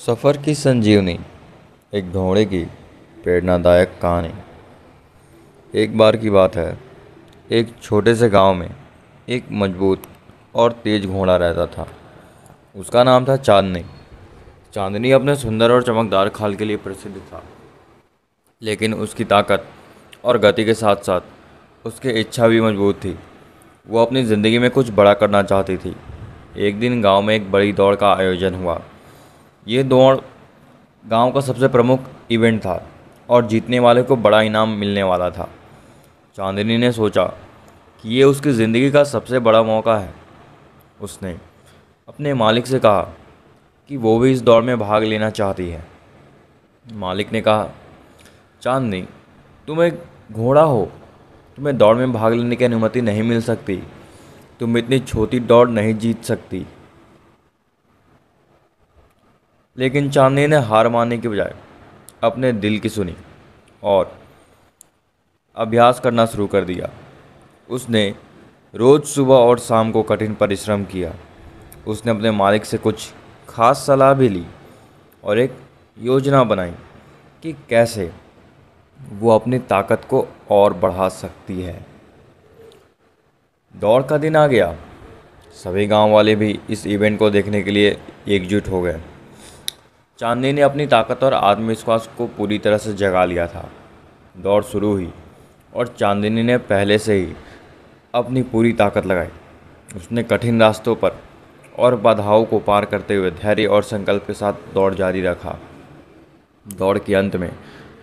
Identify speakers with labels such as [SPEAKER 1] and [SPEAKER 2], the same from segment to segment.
[SPEAKER 1] सफ़र की संजीवनी एक घोड़े की प्रेरणादायक कहानी एक बार की बात है एक छोटे से गांव में एक मजबूत और तेज घोड़ा रहता था उसका नाम था चांदनी चांदनी अपने सुंदर और चमकदार खाल के लिए प्रसिद्ध था लेकिन उसकी ताकत और गति के साथ साथ उसकी इच्छा भी मजबूत थी वो अपनी ज़िंदगी में कुछ बड़ा करना चाहती थी एक दिन गांव में एक बड़ी दौड़ का आयोजन हुआ ये दौड़ गांव का सबसे प्रमुख इवेंट था और जीतने वाले को बड़ा इनाम मिलने वाला था चांदनी ने सोचा कि ये उसकी ज़िंदगी का सबसे बड़ा मौका है उसने अपने मालिक से कहा कि वो भी इस दौड़ में भाग लेना चाहती है मालिक ने कहा चांदनी तुम एक घोड़ा हो तुम्हें दौड़ में भाग लेने की अनुमति नहीं मिल सकती तुम इतनी छोटी दौड़ नहीं जीत सकती लेकिन चांदनी ने हार मानने के बजाय अपने दिल की सुनी और अभ्यास करना शुरू कर दिया उसने रोज़ सुबह और शाम को कठिन परिश्रम किया उसने अपने मालिक से कुछ खास सलाह भी ली और एक योजना बनाई कि कैसे वो अपनी ताकत को और बढ़ा सकती है दौड़ का दिन आ गया सभी गांव वाले भी इस इवेंट को देखने के लिए एकजुट हो गए चांदनी ने अपनी ताकत और आत्मविश्वास को पूरी तरह से जगा लिया था दौड़ शुरू हुई और चांदनी ने पहले से ही अपनी पूरी ताकत लगाई उसने कठिन रास्तों पर और बाधाओं को पार करते हुए धैर्य और संकल्प के साथ दौड़ जारी रखा दौड़ के अंत में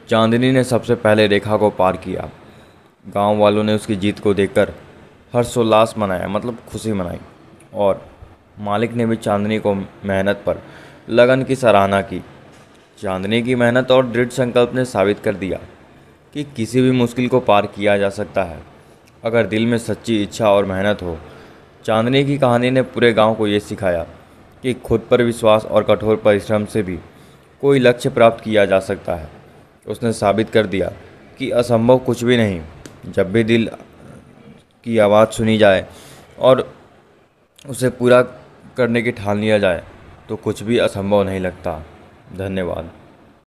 [SPEAKER 1] चांदनी ने सबसे पहले रेखा को पार किया गांव वालों ने उसकी जीत को देखकर हर्षोल्लास मनाया मतलब खुशी मनाई और मालिक ने भी चांदनी को मेहनत पर लगन की सराहना की चांदनी की मेहनत और दृढ़ संकल्प ने साबित कर दिया कि किसी भी मुश्किल को पार किया जा सकता है अगर दिल में सच्ची इच्छा और मेहनत हो चांदनी की कहानी ने पूरे गांव को ये सिखाया कि खुद पर विश्वास और कठोर परिश्रम से भी कोई लक्ष्य प्राप्त किया जा सकता है उसने साबित कर दिया कि असंभव कुछ भी नहीं जब भी दिल की आवाज़ सुनी जाए और उसे पूरा करने की ठान लिया जाए तो कुछ भी असंभव नहीं लगता धन्यवाद